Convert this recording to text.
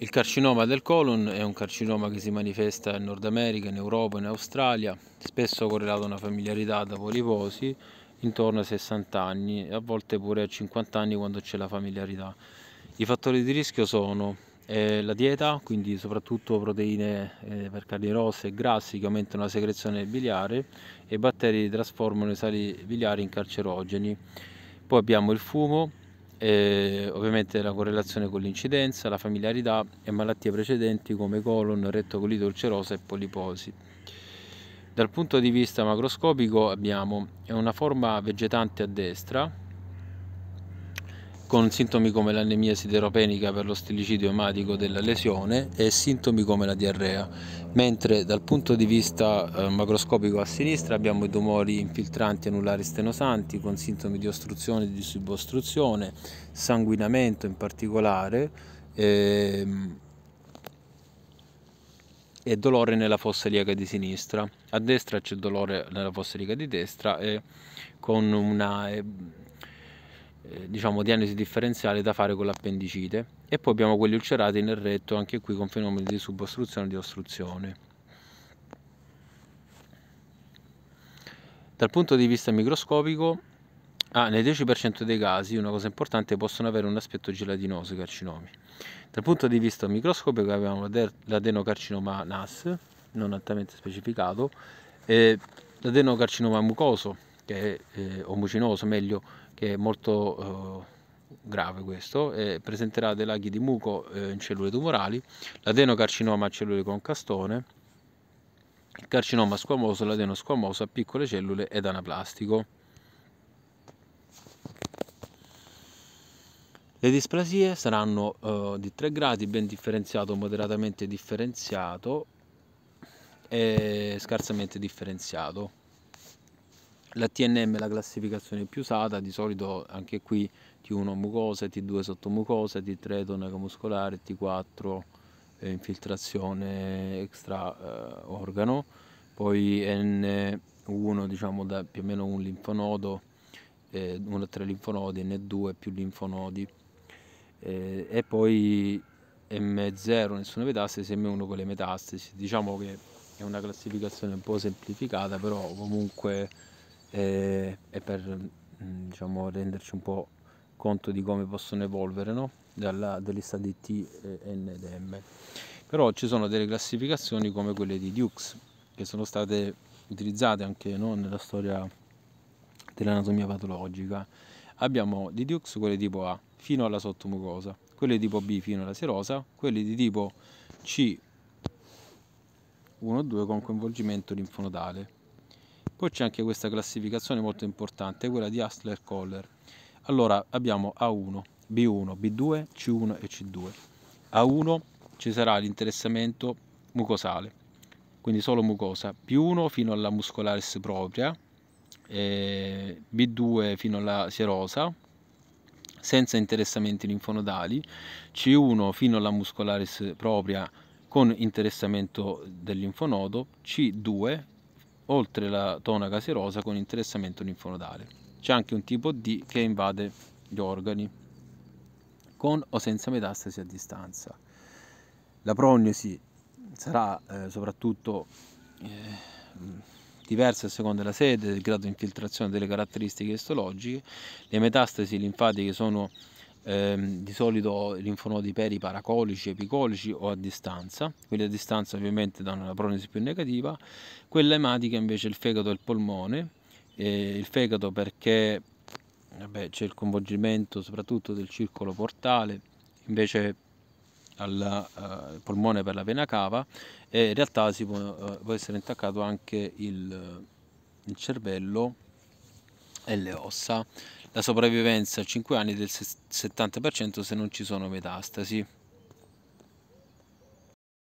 Il carcinoma del colon è un carcinoma che si manifesta in Nord America, in Europa, in Australia, spesso correlato a una familiarità da poliposi intorno ai 60 anni e a volte pure a 50 anni quando c'è la familiarità. I fattori di rischio sono eh, la dieta, quindi soprattutto proteine eh, per carni rosse e grassi che aumentano la secrezione biliare e i batteri trasformano i sali biliari in carcerogeni. Poi abbiamo il fumo, eh, ovviamente la correlazione con l'incidenza, la familiarità e malattie precedenti come colon, rettocolite ulcerosa e poliposi. Dal punto di vista macroscopico abbiamo una forma vegetante a destra, con sintomi come l'anemia sideropenica per lo stilicidio ematico della lesione e sintomi come la diarrea, mentre dal punto di vista eh, macroscopico a sinistra abbiamo i tumori infiltranti anulari stenosanti con sintomi di ostruzione e di subostruzione, sanguinamento in particolare ehm, e dolore nella fossa iliaca di sinistra. A destra c'è dolore nella fossa iliaca di destra e con una... Eh, eh, diciamo diagnosi differenziale da fare con l'appendicite e poi abbiamo quelli ulcerati nel retto anche qui con fenomeni di subostruzione e di ostruzione dal punto di vista microscopico ah, nel 10% dei casi una cosa importante possono avere un aspetto gelatinoso i carcinomi dal punto di vista microscopico abbiamo l'adenocarcinoma NAS non altamente specificato l'adenocarcinoma mucoso che è eh, omucinoso meglio che è molto eh, grave questo, e presenterà dei laghi di muco eh, in cellule tumorali, l'adenocarcinoma a cellule con castone, il carcinoma squamoso, l'adenosquamoso a piccole cellule ed anaplastico. Le displasie saranno eh, di 3 gradi, ben differenziato, moderatamente differenziato e scarsamente differenziato. La TNM è la classificazione più usata, di solito anche qui T1 mucosa, T2 sottomucosa, T3 tonaca muscolare, T4 eh, infiltrazione extra eh, organo, poi N1 diciamo da più o meno un linfonodo, eh, 1 a 3 linfonodi, N2 più linfonodi eh, e poi M0 nessuna metastasi, M1 con le metastasi, diciamo che è una classificazione un po' semplificata però comunque e, e per mm, diciamo, renderci un po' conto di come possono evolvere no? Dalla, delle stati T e N ed M. Però ci sono delle classificazioni come quelle di Dukes che sono state utilizzate anche no? nella storia dell'anatomia patologica. Abbiamo di Dukes quelle tipo A fino alla sottomucosa, quelle tipo B fino alla serosa, quelle di tipo C 1-2 con coinvolgimento linfonodale poi c'è anche questa classificazione molto importante, quella di Hustler Collar. Allora abbiamo A1, B1, B2, C1 e C2. A1 ci sarà l'interessamento mucosale, quindi solo mucosa, P1 fino alla muscolaris propria, B2 fino alla sierosa, senza interessamenti linfonodali, C1 fino alla muscolaris propria con interessamento del linfonodo, C2 oltre la tonaca serosa con interessamento linfonodale. C'è anche un tipo D che invade gli organi, con o senza metastasi a distanza. La prognosi sarà eh, soprattutto eh, diversa a seconda della sede, del grado di infiltrazione delle caratteristiche istologiche. Le metastasi linfatiche sono ehm, di solito linfonodi peri paracolici, epicolici o a distanza, quelli a distanza ovviamente danno la prognosi più negativa, quella ematica invece il fegato e il polmone, eh, il fegato perché vabbè, c'è il coinvolgimento soprattutto del circolo portale, invece al uh, polmone per la vena cava e in realtà si può, uh, può essere intaccato anche il, il cervello e le ossa, la sopravvivenza a 5 anni è del 70% se non ci sono metastasi.